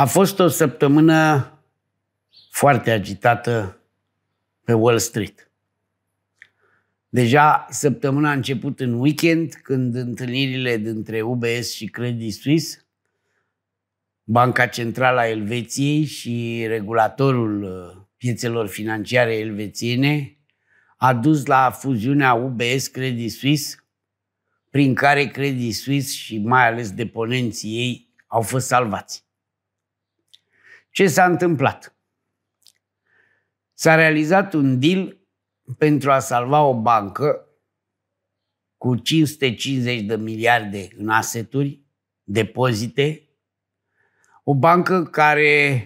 A fost o săptămână foarte agitată pe Wall Street. Deja săptămâna a început în weekend, când întâlnirile dintre UBS și Credit Suisse, Banca Centrală a Elveției și regulatorul uh, piețelor financiare elvețiene, a dus la fuziunea UBS Credit Suisse, prin care Credit Suisse și mai ales deponenții ei au fost salvați. Ce s-a întâmplat? S-a realizat un deal pentru a salva o bancă cu 550 de miliarde în aseturi, depozite, o bancă care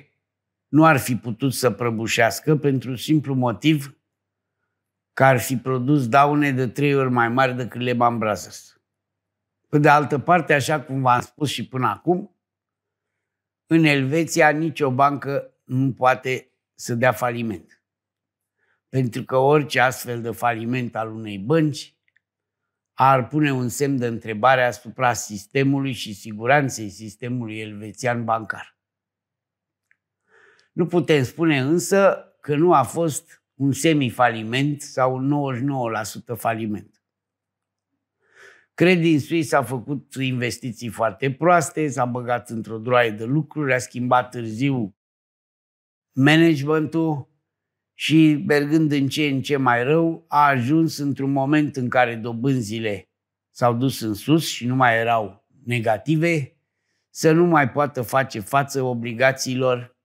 nu ar fi putut să prăbușească pentru simplu motiv că ar fi produs daune de trei ori mai mari decât Lehman Brothers. Pe de altă parte, așa cum v-am spus și până acum, în Elveția nicio bancă nu poate să dea faliment. Pentru că orice astfel de faliment al unei bănci ar pune un semn de întrebare asupra sistemului și siguranței sistemului elvețian bancar. Nu putem spune însă că nu a fost un semifaliment sau un 99% faliment. Credit Suisse a făcut investiții foarte proaste, s-a băgat într-o droaie de lucruri, a schimbat târziu managementul și, mergând în ce în ce mai rău, a ajuns într-un moment în care dobânzile s-au dus în sus și nu mai erau negative, să nu mai poată face față obligațiilor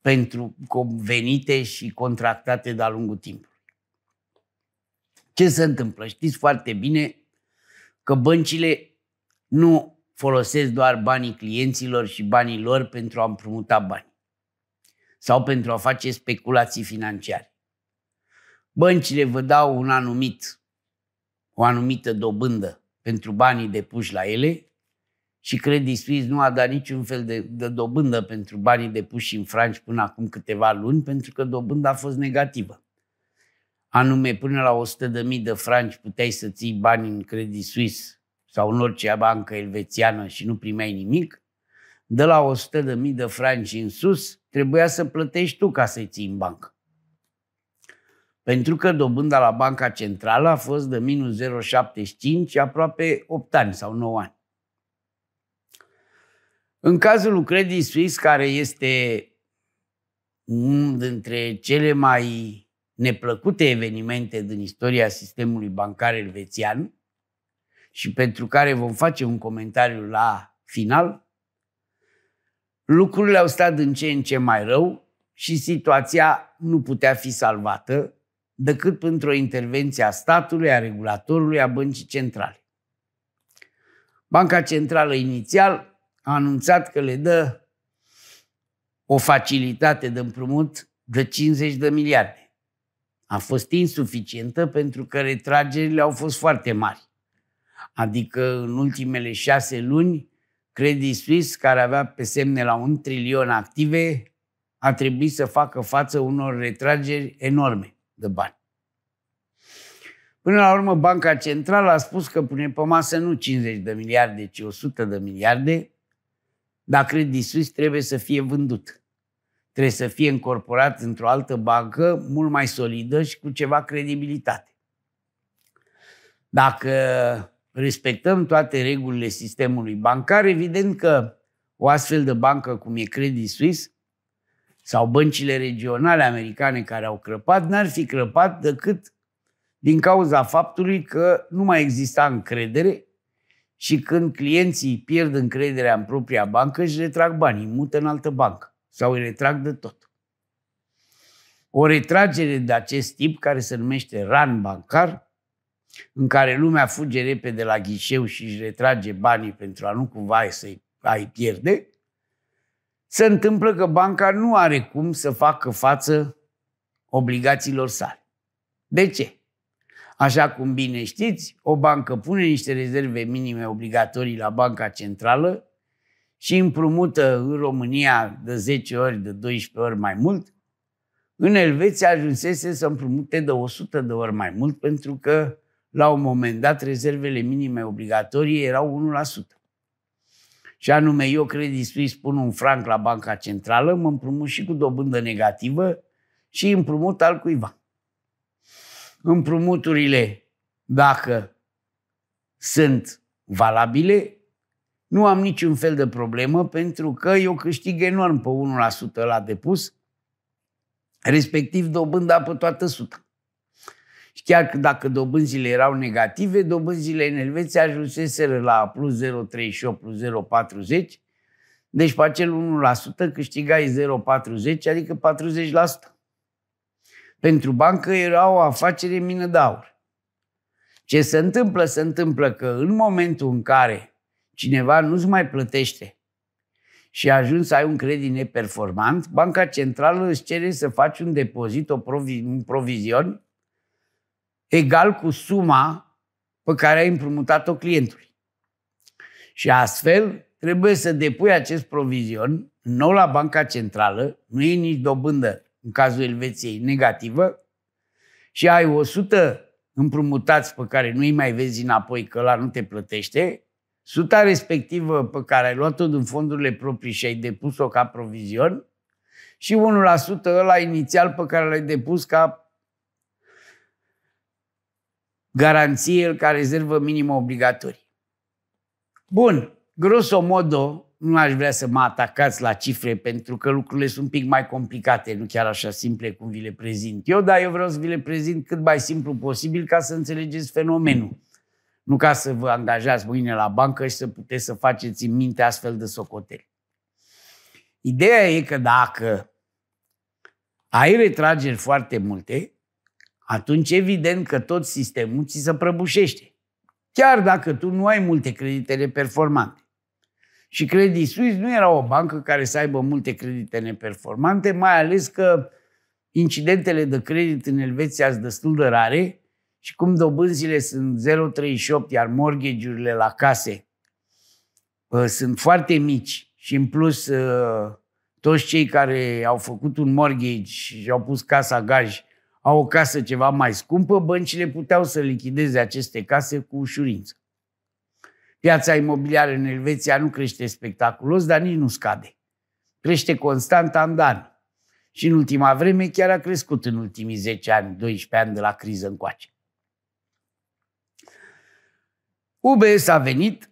pentru convenite și contractate de-a lungul timpului. Ce se întâmplă? Știți foarte bine, că băncile nu folosesc doar banii clienților și banii lor pentru a împrumuta bani sau pentru a face speculații financiare. Băncile vă dau un anumit, o anumită dobândă pentru banii depuși la ele și Credit Suisse nu a dat niciun fel de, de dobândă pentru banii depuși în franci până acum câteva luni pentru că dobânda a fost negativă anume până la 100.000 de franci puteai să ții bani în Credit Suisse sau în orice bancă elvețiană și nu primeai nimic, de la 100.000 de franci în sus trebuia să plătești tu ca să-i ții în bancă. Pentru că dobânda la Banca Centrală a fost de minus 0,75 aproape 8 ani sau 9 ani. În cazul lui Credit Suisse, care este unul dintre cele mai neplăcute evenimente din istoria sistemului bancar elvețian și pentru care vom face un comentariu la final, lucrurile au stat din ce în ce mai rău și situația nu putea fi salvată decât printr-o intervenție a statului, a regulatorului, a băncii centrale. Banca Centrală inițial a anunțat că le dă o facilitate de împrumut de 50 de miliarde a fost insuficientă pentru că retragerile au fost foarte mari. Adică în ultimele șase luni, Credit Suisse, care avea pe semne la un trilion active, a trebuit să facă față unor retrageri enorme de bani. Până la urmă, Banca Centrală a spus că pune pe masă nu 50 de miliarde, ci 100 de miliarde, dar Credit Suisse trebuie să fie vândută trebuie să fie încorporat într-o altă bancă mult mai solidă și cu ceva credibilitate. Dacă respectăm toate regulile sistemului bancar, evident că o astfel de bancă cum e Credit Suisse sau băncile regionale americane care au crăpat, n-ar fi crăpat decât din cauza faptului că nu mai exista încredere și când clienții pierd încrederea în propria bancă, își retrag banii, mută în altă bancă sau îi retrag de tot. O retragere de acest tip, care se numește ran bancar, în care lumea fuge repede la ghișeu și își retrage banii pentru a nu cumva să-i ai pierde, se întâmplă că banca nu are cum să facă față obligațiilor sale. De ce? Așa cum bine știți, o bancă pune niște rezerve minime obligatorii la banca centrală și împrumută în România de 10 ori, de 12 ori mai mult, în Elveția ajunsese să împrumute de 100 de ori mai mult, pentru că la un moment dat rezervele minime obligatorii erau 1%. Și anume, eu cred, spui, spun un franc la banca centrală, mă împrumut și cu dobândă negativă și împrumut al cuiva. Împrumuturile, dacă sunt valabile, nu am niciun fel de problemă pentru că eu câștig enorm pe 1% la depus, respectiv dobânda pe toată suta. Și chiar că dacă dobânzile erau negative, dobânzile în Elveția ajunseseră la plus 0,38, plus 0,40, deci pe acel 1% câștigai 0,40, adică 40%. Pentru bancă era o afacere mină de aur. Ce se întâmplă? Se întâmplă că în momentul în care cineva nu-ți mai plătește și ajungi să ai un credit neperformant, Banca Centrală îți cere să faci un depozit, o provi- un provizion egal cu suma pe care ai împrumutat-o clientului. Și astfel trebuie să depui acest provizion nou la Banca Centrală, nu e nici dobândă în cazul Elveției negativă, și ai 100 împrumutați pe care nu-i mai vezi înapoi că la nu te plătește, suta respectivă pe care ai luat-o din fondurile proprii și ai depus-o ca provizion și 1% ăla inițial pe care l-ai depus ca garanție ca rezervă minimă obligatorie. Bun, grosomodo, nu aș vrea să mă atacați la cifre pentru că lucrurile sunt un pic mai complicate, nu chiar așa simple cum vi le prezint eu, dar eu vreau să vi le prezint cât mai simplu posibil ca să înțelegeți fenomenul. Nu ca să vă angajați mâine la bancă și să puteți să faceți în minte astfel de socoteli. Ideea e că dacă ai retrageri foarte multe, atunci evident că tot sistemul ți se prăbușește. Chiar dacă tu nu ai multe credite neperformante. Și Credit Suisse nu era o bancă care să aibă multe credite neperformante, mai ales că incidentele de credit în Elveția sunt destul de rare și cum dobânzile sunt 0,38, iar mortgage-urile la case uh, sunt foarte mici și în plus uh, toți cei care au făcut un mortgage și au pus casa gaj au o casă ceva mai scumpă, băncile puteau să lichideze aceste case cu ușurință. Piața imobiliară în Elveția nu crește spectaculos, dar nici nu scade. Crește constant an de an. Și în ultima vreme chiar a crescut în ultimii 10 ani, 12 ani de la criză încoace. UBS a venit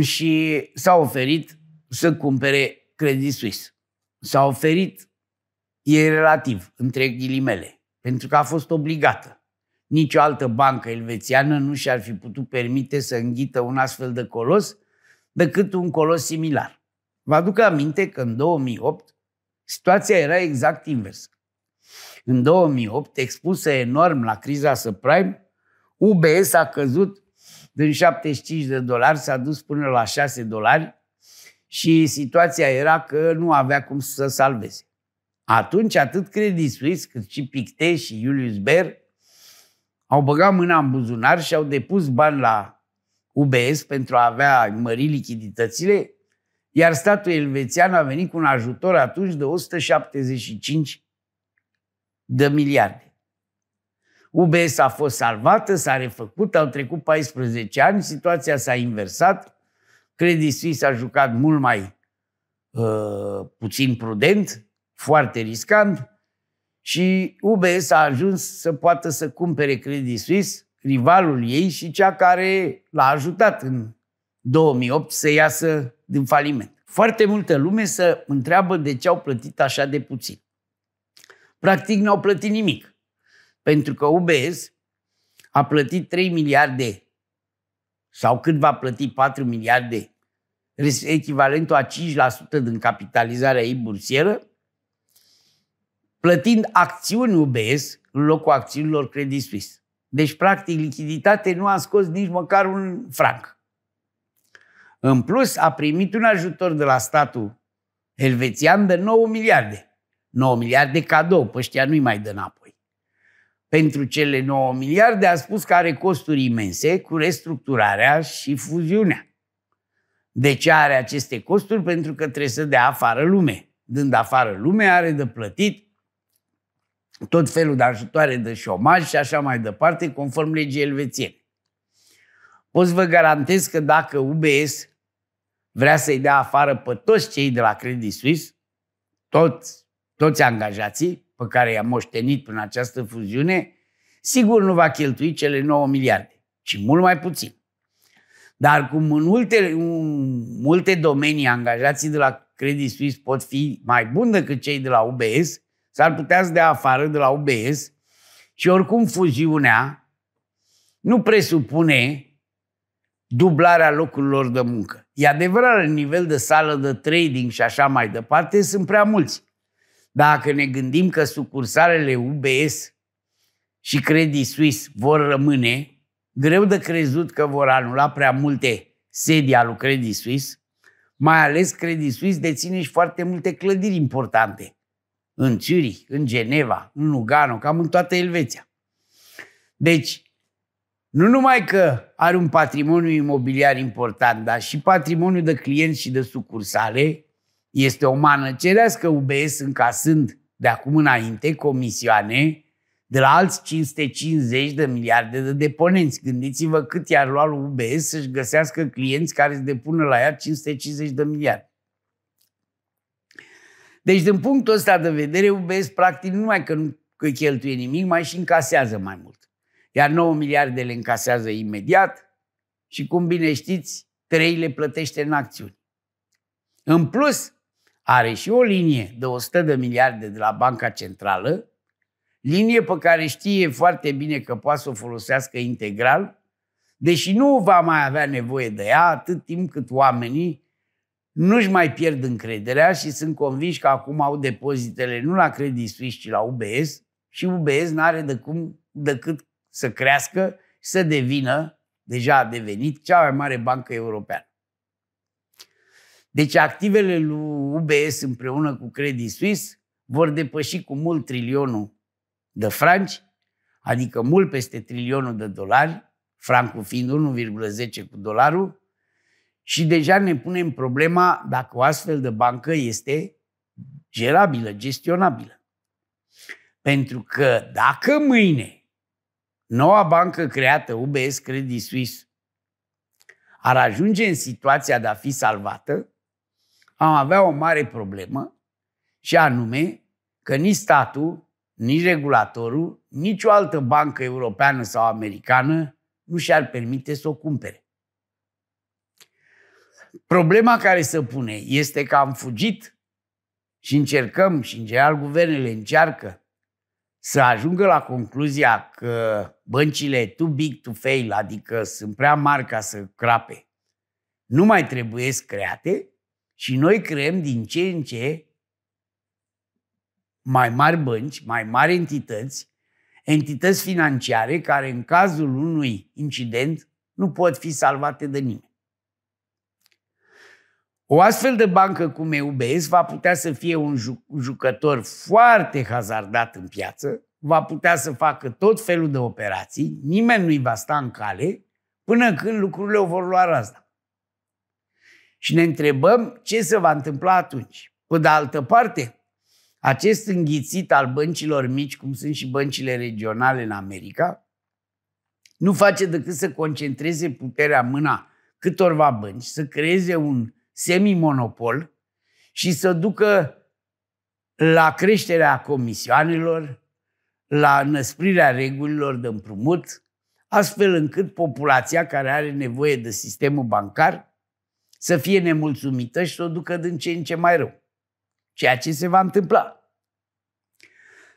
și s-a oferit să cumpere Credit Suisse. S-a oferit, e relativ, între ghilimele, pentru că a fost obligată. Nicio altă bancă elvețiană nu și-ar fi putut permite să înghită un astfel de colos decât un colos similar. Vă aduc aminte că în 2008 situația era exact invers. În 2008, expusă enorm la criza subprime, UBS a căzut din 75 de dolari s-a dus până la 6 dolari și situația era că nu avea cum să salveze. Atunci atât Credit Suisse cât și Pictet și Julius Baer au băgat mâna în buzunar și au depus bani la UBS pentru a avea mări lichiditățile, iar statul elvețian a venit cu un ajutor atunci de 175 de miliarde. UBS a fost salvată, s-a refăcut, au trecut 14 ani, situația s-a inversat, Credit Suisse a jucat mult mai uh, puțin prudent, foarte riscant și UBS a ajuns să poată să cumpere Credit Suisse, rivalul ei și cea care l-a ajutat în 2008 să iasă din faliment. Foarte multă lume se întreabă de ce au plătit așa de puțin. Practic n-au plătit nimic. Pentru că UBS a plătit 3 miliarde sau cât va plăti 4 miliarde, echivalentul a 5% din capitalizarea ei bursieră, plătind acțiuni UBS în locul acțiunilor Credit Suisse. Deci, practic, lichiditate nu a scos nici măcar un franc. În plus, a primit un ajutor de la statul elvețian de 9 miliarde. 9 miliarde cadou, păștia nu-i mai dă înapoi pentru cele 9 miliarde, a spus că are costuri imense cu restructurarea și fuziunea. De ce are aceste costuri? Pentru că trebuie să dea afară lume. Dând afară lume, are de plătit tot felul de ajutoare de șomaj și așa mai departe, conform legii elvețiene. Pot să vă garantez că dacă UBS vrea să-i dea afară pe toți cei de la Credit Suisse, toți, toți angajații, pe care i-a moștenit prin această fuziune, sigur nu va cheltui cele 9 miliarde, ci mult mai puțin. Dar cum în multe, în multe domenii angajații de la Credit Suisse pot fi mai buni decât cei de la UBS, s-ar putea să dea afară de la UBS și oricum fuziunea nu presupune dublarea locurilor de muncă. E adevărat, în nivel de sală de trading și așa mai departe, sunt prea mulți. Dacă ne gândim că sucursalele UBS și Credit Suisse vor rămâne, greu de crezut că vor anula prea multe sedii al Credit Suisse, mai ales Credit Suisse deține și foarte multe clădiri importante. În Zurich, în Geneva, în Lugano, cam în toată Elveția. Deci, nu numai că are un patrimoniu imobiliar important, dar și patrimoniu de clienți și de sucursale, este o mană cerească UBS încasând de acum înainte comisioane de la alți 550 de miliarde de deponenți. Gândiți-vă cât i-ar lua lui UBS să-și găsească clienți care îți depună la ea 550 de miliarde. Deci, din punctul ăsta de vedere, UBS practic nu numai că nu că cheltuie nimic, mai și încasează mai mult. Iar 9 miliarde le încasează imediat și, cum bine știți, 3 le plătește în acțiuni. În plus, are și o linie de 100 de miliarde de la Banca Centrală, linie pe care știe foarte bine că poate să o folosească integral, deși nu va mai avea nevoie de ea atât timp cât oamenii nu-și mai pierd încrederea și sunt convinși că acum au depozitele nu la Credit Suisse, ci la UBS și UBS nu are de cum decât să crească și să devină, deja a devenit, cea mai mare bancă europeană. Deci activele lui UBS împreună cu Credit Suisse vor depăși cu mult trilionul de franci, adică mult peste trilionul de dolari, francul fiind 1,10 cu dolarul, și deja ne punem problema dacă o astfel de bancă este gerabilă, gestionabilă. Pentru că dacă mâine noua bancă creată, UBS Credit Suisse, ar ajunge în situația de a fi salvată, am avea o mare problemă și anume că nici statul, nici regulatorul, nici o altă bancă europeană sau americană nu și-ar permite să o cumpere. Problema care se pune este că am fugit și încercăm, și în general guvernele încearcă, să ajungă la concluzia că băncile too big to fail, adică sunt prea mari ca să crape, nu mai trebuie create, și noi creăm din ce în ce mai mari bănci, mai mari entități, entități financiare care în cazul unui incident nu pot fi salvate de nimeni. O astfel de bancă cum UBS va putea să fie un jucător foarte hazardat în piață, va putea să facă tot felul de operații, nimeni nu-i va sta în cale, până când lucrurile o vor lua razna și ne întrebăm ce se va întâmpla atunci. Pe de altă parte, acest înghițit al băncilor mici, cum sunt și băncile regionale în America, nu face decât să concentreze puterea mâna câtorva bănci, să creeze un semimonopol și să ducă la creșterea comisioanelor, la năsprirea regulilor de împrumut, astfel încât populația care are nevoie de sistemul bancar să fie nemulțumită și să o ducă din ce în ce mai rău. Ceea ce se va întâmpla.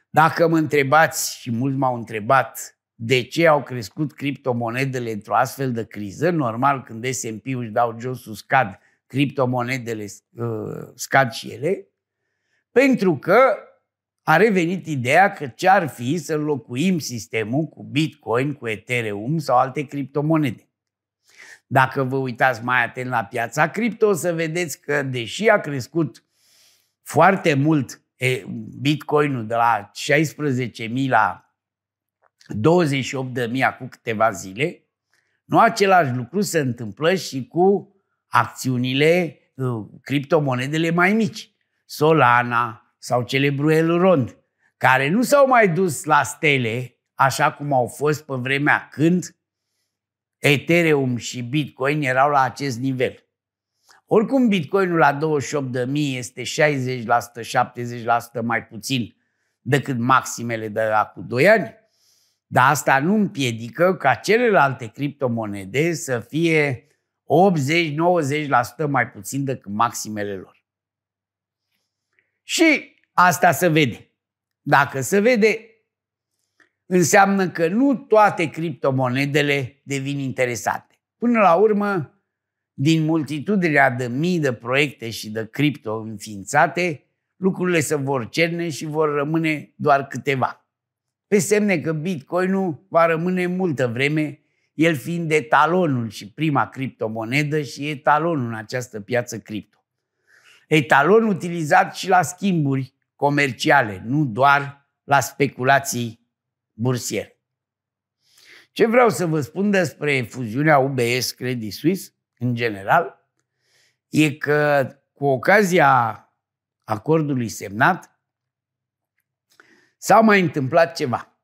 Dacă mă întrebați, și mulți m-au întrebat, de ce au crescut criptomonedele într-o astfel de criză, normal când S&P își dau sus, scad, criptomonedele uh, scad și ele, pentru că a revenit ideea că ce ar fi să înlocuim sistemul cu Bitcoin, cu Ethereum sau alte criptomonede. Dacă vă uitați mai atent la piața cripto, o să vedeți că deși a crescut foarte mult Bitcoinul de la 16.000 la 28.000 acum câteva zile, nu același lucru se întâmplă și cu acțiunile, uh, criptomonedele mai mici, Solana sau celebruelul Elrond, care nu s-au mai dus la stele așa cum au fost pe vremea când Ethereum și Bitcoin erau la acest nivel. Oricum, Bitcoinul la 28.000 este 60%, 70% mai puțin decât maximele de acum 2 ani. Dar asta nu împiedică ca celelalte criptomonede să fie 80-90% mai puțin decât maximele lor. Și asta se vede. Dacă se vede, înseamnă că nu toate criptomonedele devin interesate. Până la urmă, din multitudinea de mii de proiecte și de cripto înființate, lucrurile se vor cerne și vor rămâne doar câteva. Pe semne că Bitcoinul va rămâne multă vreme, el fiind etalonul și prima criptomonedă și etalonul în această piață cripto. Etalon utilizat și la schimburi comerciale, nu doar la speculații bursier. Ce vreau să vă spun despre fuziunea UBS Credit Suisse, în general, e că cu ocazia acordului semnat, s-a mai întâmplat ceva.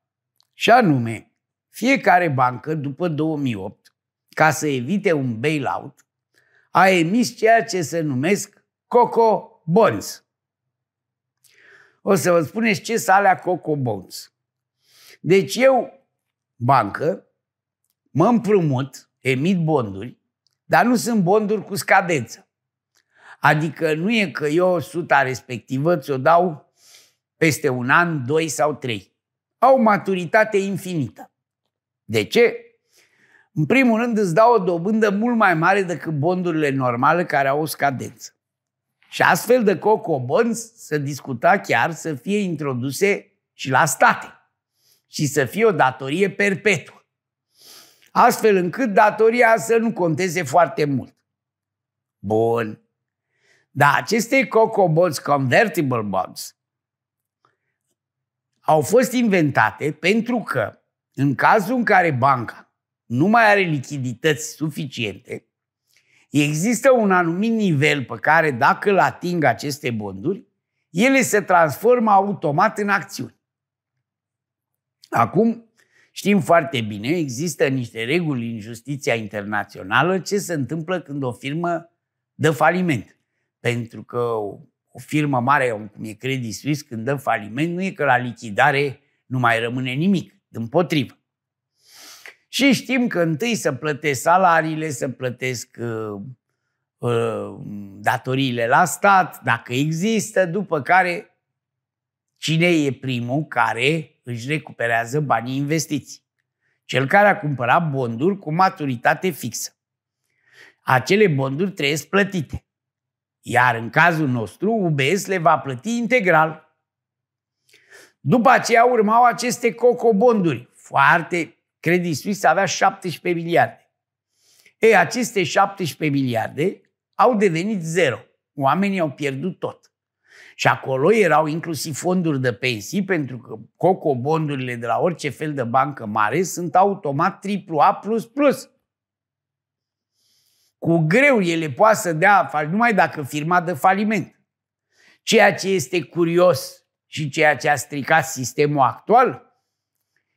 Și anume, fiecare bancă după 2008, ca să evite un bailout, a emis ceea ce se numesc Coco Bonds. O să vă spuneți ce sunt alea Coco Bonds. Deci eu, bancă, mă împrumut, emit bonduri, dar nu sunt bonduri cu scadență. Adică nu e că eu suta respectivă ți-o dau peste un an, doi sau trei. Au maturitate infinită. De ce? În primul rând îți dau o dobândă mult mai mare decât bondurile normale care au o scadență. Și astfel de cocobonzi să discuta chiar să fie introduse și la state și să fie o datorie perpetuă. Astfel încât datoria să nu conteze foarte mult. Bun. Dar aceste coco bonds, convertible bonds, au fost inventate pentru că, în cazul în care banca nu mai are lichidități suficiente, există un anumit nivel pe care, dacă îl ating aceste bonduri, ele se transformă automat în acțiuni. Acum știm foarte bine, există niște reguli în justiția internațională ce se întâmplă când o firmă dă faliment. Pentru că o, o firmă mare, cum e Credit Suisse, când dă faliment, nu e că la lichidare nu mai rămâne nimic, din potrivă. Și știm că întâi să plătesc salariile, să plătesc uh, uh, datoriile la stat, dacă există, după care cine e primul care își recuperează banii investiți. Cel care a cumpărat bonduri cu maturitate fixă. Acele bonduri trebuie plătite. Iar în cazul nostru, UBS le va plăti integral. După aceea urmau aceste cocobonduri, foarte, Credit Suisse avea 17 miliarde. Ei, aceste 17 miliarde au devenit zero. Oamenii au pierdut tot. Și acolo erau inclusiv fonduri de pensii, pentru că cocobondurile de la orice fel de bancă mare sunt automat triplu A++. Cu greu ele poate să dea, numai dacă firma de faliment. Ceea ce este curios și ceea ce a stricat sistemul actual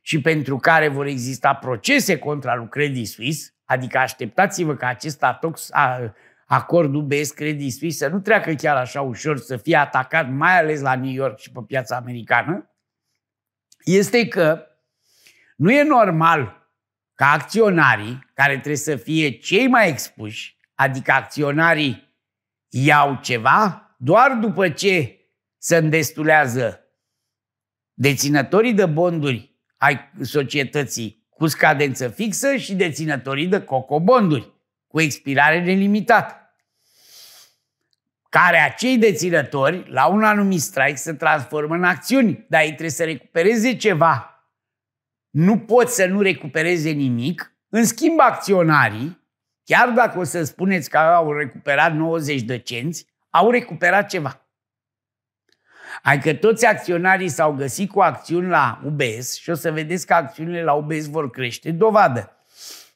și pentru care vor exista procese contra lui Credit Suisse, adică așteptați-vă că acest atox, a, acordul BS Credit Suisse să nu treacă chiar așa ușor să fie atacat, mai ales la New York și pe piața americană, este că nu e normal ca acționarii, care trebuie să fie cei mai expuși, adică acționarii iau ceva doar după ce se îndestulează deținătorii de bonduri ai societății cu scadență fixă și deținătorii de cocobonduri cu expirare nelimitată care acei deținători, la un anumit strike, se transformă în acțiuni, dar ei trebuie să recupereze ceva. Nu pot să nu recupereze nimic. În schimb, acționarii, chiar dacă o să spuneți că au recuperat 90 de cenți, au recuperat ceva. Adică toți acționarii s-au găsit cu acțiuni la UBS și o să vedeți că acțiunile la UBS vor crește. Dovadă.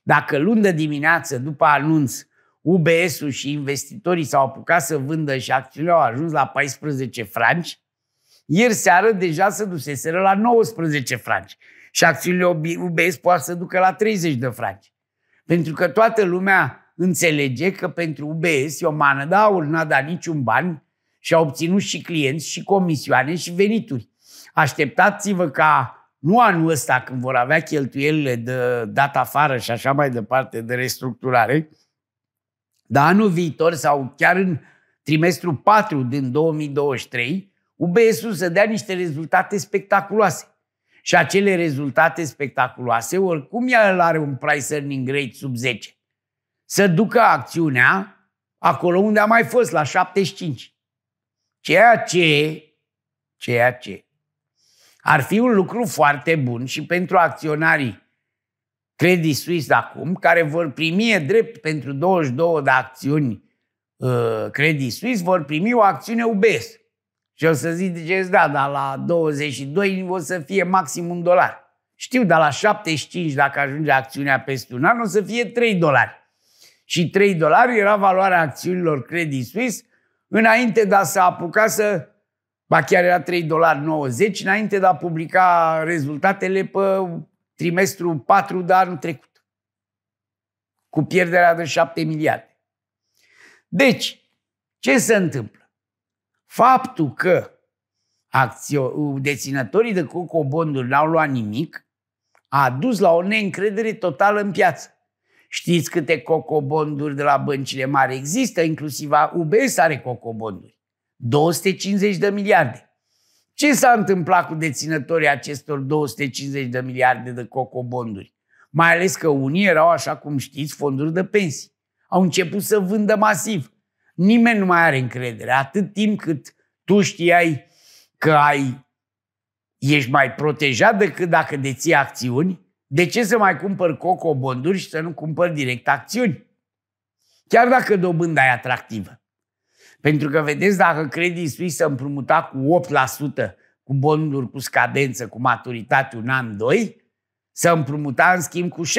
Dacă luni de dimineață, după anunț, UBS-ul și investitorii s-au apucat să vândă și acțiunile au ajuns la 14 franci, ieri seară deja se duseseră la 19 franci și acțiunile UBS poate să ducă la 30 de franci. Pentru că toată lumea înțelege că pentru UBS e o mană de aur, n-a dat niciun bani și a obținut și clienți și comisioane și venituri. Așteptați-vă ca nu anul ăsta când vor avea cheltuielile de dat afară și așa mai departe de restructurare, de anul viitor sau chiar în trimestru 4 din 2023, UBS-ul să dea niște rezultate spectaculoase. Și acele rezultate spectaculoase, oricum el are un price earning rate sub 10. Să ducă acțiunea acolo unde a mai fost, la 75. Ceea ce, ceea ce ar fi un lucru foarte bun și pentru acționarii Credit Suisse acum, care vor primi drept pentru 22 de acțiuni uh, Credit Suisse, vor primi o acțiune UBS. Și o să ziceți, da, dar la 22 o să fie maxim un dolar. Știu, dar la 75, dacă ajunge acțiunea peste un an, o să fie 3 dolari. Și 3 dolari era valoarea acțiunilor Credit Suisse înainte de a se apuca să... Ba chiar era 3,90 dolari înainte de a publica rezultatele pe trimestrul 4 de anul trecut, cu pierderea de 7 miliarde. Deci, ce se întâmplă? Faptul că acțio- deținătorii de cocobonduri n-au luat nimic a dus la o neîncredere totală în piață. Știți câte cocobonduri de la băncile mari există, inclusiv UBS are cocobonduri. 250 de miliarde. Ce s-a întâmplat cu deținătorii acestor 250 de miliarde de cocobonduri? Mai ales că unii erau, așa cum știți, fonduri de pensii. Au început să vândă masiv. Nimeni nu mai are încredere. Atât timp cât tu știai că ai, ești mai protejat decât dacă deții acțiuni, de ce să mai cumpăr cocobonduri și să nu cumpăr direct acțiuni? Chiar dacă dobânda e atractivă. Pentru că, vedeți, dacă Credit Suisse împrumuta cu 8%, cu bonuri cu scadență, cu maturitate un an, doi, să împrumuta în schimb cu 16%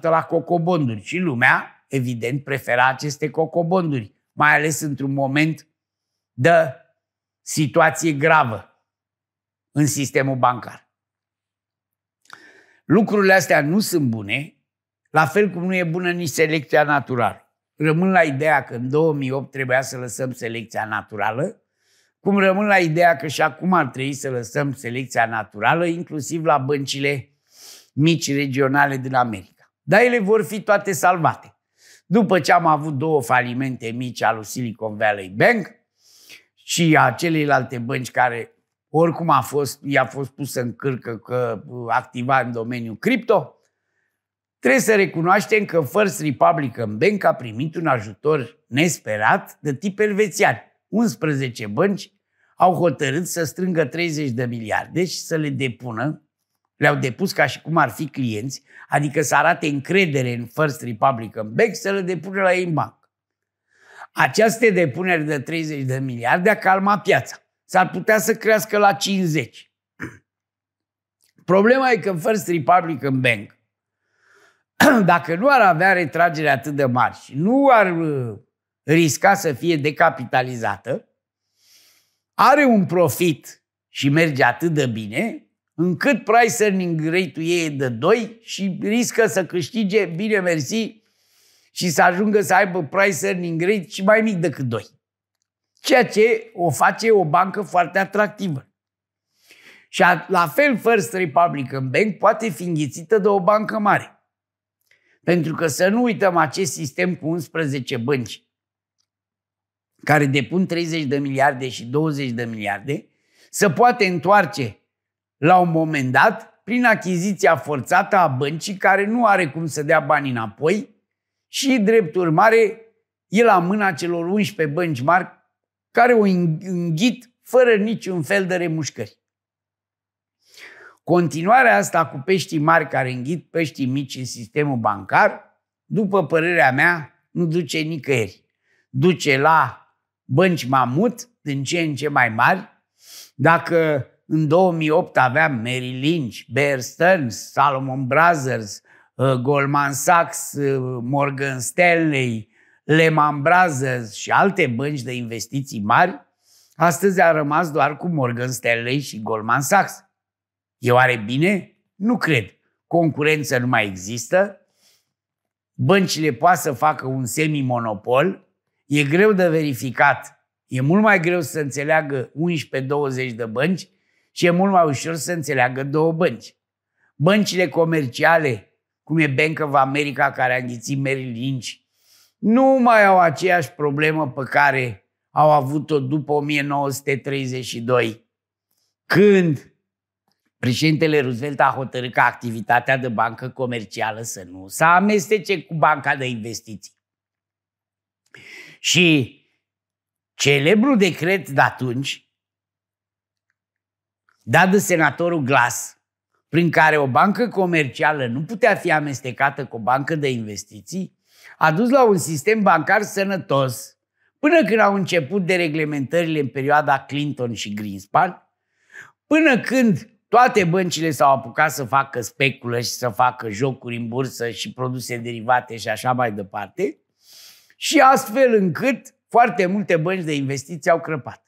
la cocobonduri. Și lumea, evident, prefera aceste cocobonduri, mai ales într-un moment de situație gravă în sistemul bancar. Lucrurile astea nu sunt bune, la fel cum nu e bună nici selecția naturală rămân la ideea că în 2008 trebuia să lăsăm selecția naturală, cum rămân la ideea că și acum ar trebui să lăsăm selecția naturală, inclusiv la băncile mici regionale din America. Dar ele vor fi toate salvate. După ce am avut două falimente mici al Silicon Valley Bank și a celelalte bănci care oricum a fost, i-a fost pusă în cârcă că uh, activa în domeniul cripto, Trebuie să recunoaștem că First în Bank a primit un ajutor nesperat de tip elvețian. 11 bănci au hotărât să strângă 30 de miliarde și să le depună, le-au depus ca și cum ar fi clienți, adică să arate încredere în First în Bank, să le depună la ei în banc. Aceste depuneri de 30 de miliarde a calmat piața. S-ar putea să crească la 50. Problema e că First în Bank dacă nu ar avea retragere atât de mari și nu ar uh, risca să fie decapitalizată, are un profit și merge atât de bine, încât price earning rate-ul ei e de 2 și riscă să câștige, bine mersi, și să ajungă să aibă price earning rate și mai mic decât 2. Ceea ce o face o bancă foarte atractivă. Și la fel First Republican Bank poate fi înghițită de o bancă mare. Pentru că să nu uităm acest sistem cu 11 bănci, care depun 30 de miliarde și 20 de miliarde, să poate întoarce la un moment dat prin achiziția forțată a băncii care nu are cum să dea bani înapoi și, drept urmare, e la mâna celor 11 bănci mari care o înghit fără niciun fel de remușcări. Continuarea asta cu peștii mari care înghit peștii mici în sistemul bancar, după părerea mea, nu duce nicăieri. Duce la bănci mamut din ce în ce mai mari. Dacă în 2008 aveam Merrill Lynch, Bear Stearns, Salomon Brothers, uh, Goldman Sachs, uh, Morgan Stanley, Lehman Brothers și alte bănci de investiții mari, astăzi a rămas doar cu Morgan Stanley și Goldman Sachs. E oare bine? Nu cred. Concurență nu mai există, băncile poate să facă un semi-monopol, e greu de verificat. E mult mai greu să înțeleagă 11-20 de bănci și e mult mai ușor să înțeleagă două bănci. Băncile comerciale, cum e Bank of America, care a înghițit Merrill Lynch, nu mai au aceeași problemă pe care au avut-o după 1932, când Președintele Roosevelt a hotărât ca activitatea de bancă comercială să nu se amestece cu banca de investiții. Și celebrul decret de atunci, dat de senatorul Glass, prin care o bancă comercială nu putea fi amestecată cu o bancă de investiții, a dus la un sistem bancar sănătos, până când au început dereglementările în perioada Clinton și Greenspan, până când toate băncile s-au apucat să facă speculă și să facă jocuri în bursă și produse derivate și așa mai departe. Și astfel încât foarte multe bănci de investiții au crăpat.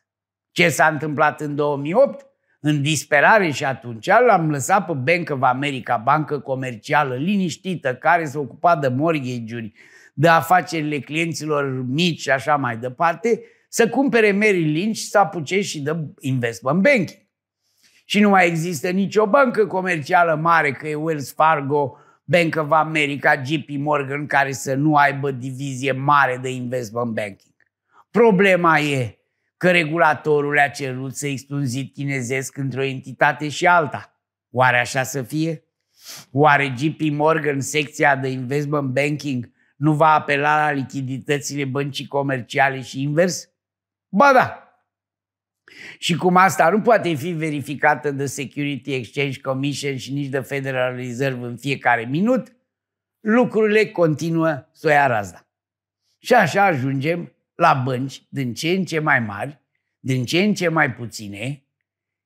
Ce s-a întâmplat în 2008? În disperare și atunci l-am lăsat pe Bank of America, bancă comercială liniștită, care se ocupa de mortgage-uri, de afacerile clienților mici și așa mai departe, să cumpere Merrill Lynch și să apuce și de investment banking și nu mai există nicio bancă comercială mare, că e Wells Fargo, Bank of America, JP Morgan, care să nu aibă divizie mare de investment banking. Problema e că regulatorul a cerut să extunzi chinezesc într-o entitate și alta. Oare așa să fie? Oare JP Morgan, secția de investment banking, nu va apela la lichiditățile băncii comerciale și invers? Ba da, și cum asta nu poate fi verificată de Security Exchange Commission și nici de Federal Reserve în fiecare minut, lucrurile continuă să o ia razna. Și așa ajungem la bănci din ce în ce mai mari, din ce în ce mai puține,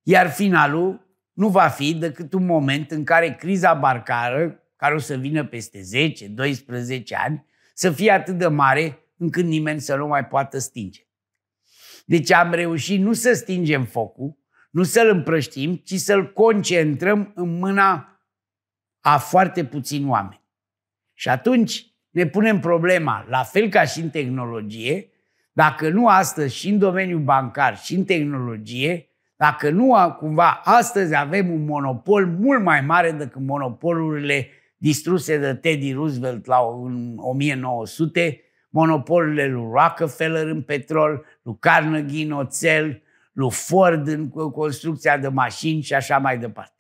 iar finalul nu va fi decât un moment în care criza barcară, care o să vină peste 10-12 ani, să fie atât de mare încât nimeni să nu mai poată stinge. Deci am reușit nu să stingem focul, nu să-l împrăștim, ci să-l concentrăm în mâna a foarte puțini oameni. Și atunci ne punem problema, la fel ca și în tehnologie, dacă nu astăzi și în domeniul bancar și în tehnologie, dacă nu cumva astăzi avem un monopol mult mai mare decât monopolurile distruse de Teddy Roosevelt la 1900, monopolurile lui Rockefeller în petrol, lui Carnegie în oțel, lui Ford în construcția de mașini și așa mai departe.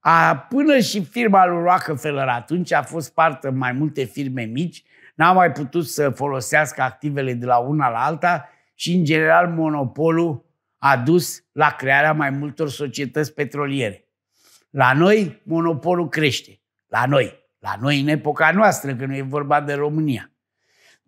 A, până și firma lui Rockefeller atunci a fost parte mai multe firme mici, n-a mai putut să folosească activele de la una la alta și, în general, monopolul a dus la crearea mai multor societăți petroliere. La noi, monopolul crește. La noi. La noi, în epoca noastră, că nu e vorba de România.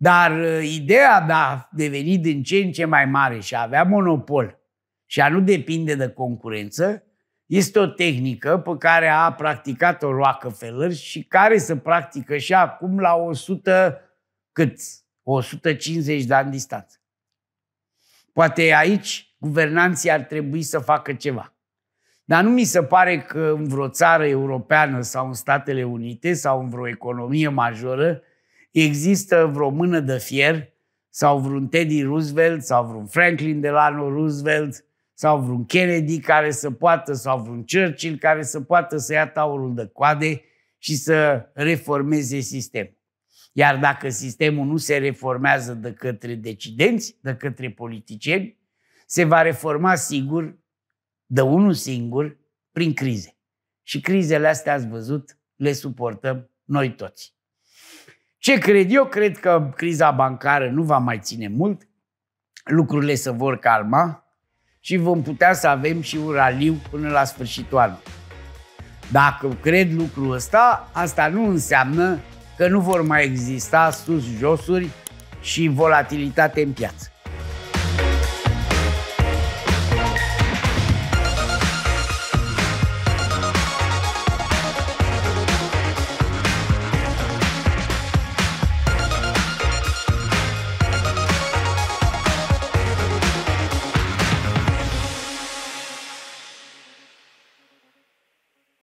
Dar uh, ideea de a deveni din ce în ce mai mare și a avea monopol și a nu depinde de concurență, este o tehnică pe care a practicat-o Rockefeller și care se practică și acum la 100, cât? 150 de ani distanță. Poate aici guvernanții ar trebui să facă ceva. Dar nu mi se pare că în vreo țară europeană sau în Statele Unite sau în vreo economie majoră există vreo mână de fier sau vreun Teddy Roosevelt sau vreun Franklin Delano Roosevelt sau vreun Kennedy care să poată sau vreun Churchill care să poată să ia taurul de coade și să reformeze sistemul. Iar dacă sistemul nu se reformează de către decidenți, de către politicieni, se va reforma sigur de unul singur prin crize. Și crizele astea, ați văzut, le suportăm noi toți. Ce cred eu? Cred că criza bancară nu va mai ține mult, lucrurile se vor calma și vom putea să avem și un raliu până la sfârșitul anului. Dacă cred lucrul ăsta, asta nu înseamnă că nu vor mai exista sus-josuri și volatilitate în piață.